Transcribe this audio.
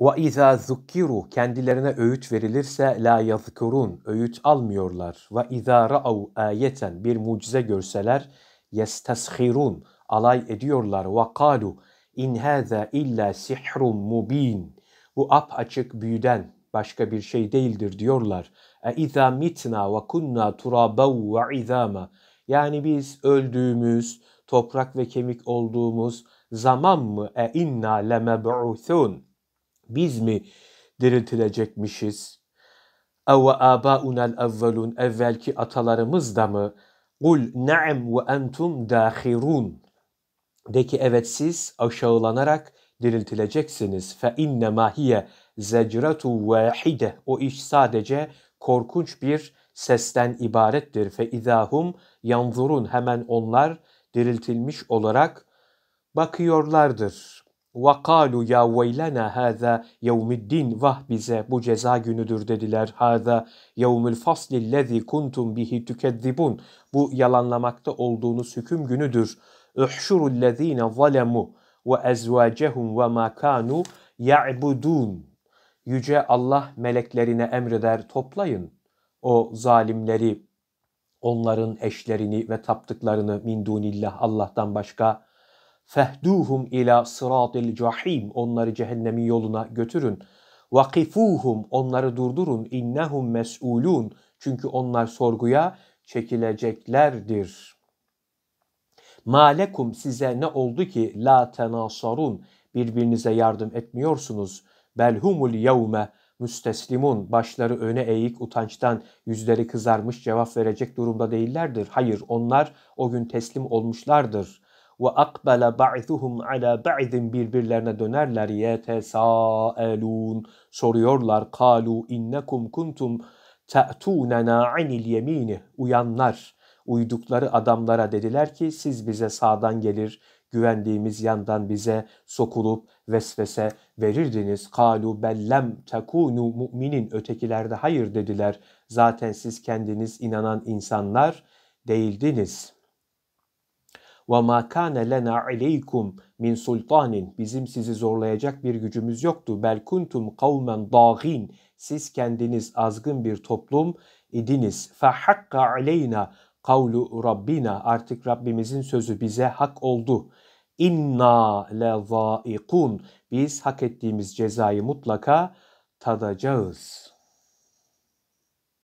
Ve izâ zukkiru kendilerine öğüt verilirse la yazkurun öğüt almıyorlar. Ve izâ ra'av ayeten bir mucize görseler yesteshirun alay ediyorlar. Ve kalu in hâzâ illa sihrun mubin. Bu ap açık büyüden başka bir şey değildir diyorlar. E izâ mitna ve kunna turabav ve izâma. Yani biz öldüğümüz, toprak ve kemik olduğumuz zaman mı e inna lemeb'uthun biz mi diriltilecekmişiz? Ev ve abaunel evvelun evvelki atalarımız da mı? Kul na'am ve entum dahirun. De ki evet siz aşağılanarak diriltileceksiniz. Fe inne mahiye zecratu vahide. O iş sadece korkunç bir sesten ibarettir. Fe idahum yanzurun. Hemen onlar diriltilmiş olarak bakıyorlardır. وَقَالُوا ya وَيْلَنَا هَذَا يَوْمِ الدِّينِ Vah bize bu ceza günüdür dediler. هَذَا يَوْمُ الْفَصْلِ الَّذ۪ي كُنْتُمْ بِهِ تُكَذِّبُونَ Bu yalanlamakta olduğunuz hüküm günüdür. اُحْشُرُ الَّذ۪ينَ ظَلَمُوا وَاَزْوَاجَهُمْ وَمَا كَانُوا يَعْبُدُونَ Yüce Allah meleklerine emreder toplayın o zalimleri, onların eşlerini ve taptıklarını min dunillah Allah'tan başka fehduhum ila sıratil cahim onları cehennemin yoluna götürün. Vakifuhum onları durdurun innehum mes'ulun çünkü onlar sorguya çekileceklerdir. Malekum size ne oldu ki la tenasarun birbirinize yardım etmiyorsunuz. Belhumul yevme müsteslimun başları öne eğik utançtan yüzleri kızarmış cevap verecek durumda değillerdir. Hayır onlar o gün teslim olmuşlardır ve akbele ba'thuhum ala ba'din birbirlerine dönerler yetesaelun soruyorlar kalu innekum kuntum ta'tunena anil yemini uyanlar uydukları adamlara dediler ki siz bize sağdan gelir güvendiğimiz yandan bize sokulup vesvese verirdiniz. Kalu bellem tekunu müminin ötekilerde hayır dediler. Zaten siz kendiniz inanan insanlar değildiniz.'' Ve ma kana lena aleykum min sultanin. Bizim sizi zorlayacak bir gücümüz yoktu. Bel kuntum kavmen dagin. Siz kendiniz azgın bir toplum idiniz. Fa hakka aleyna kavlu rabbina. Artık Rabbimizin sözü bize hak oldu. İnna le Biz hak ettiğimiz cezayı mutlaka tadacağız.''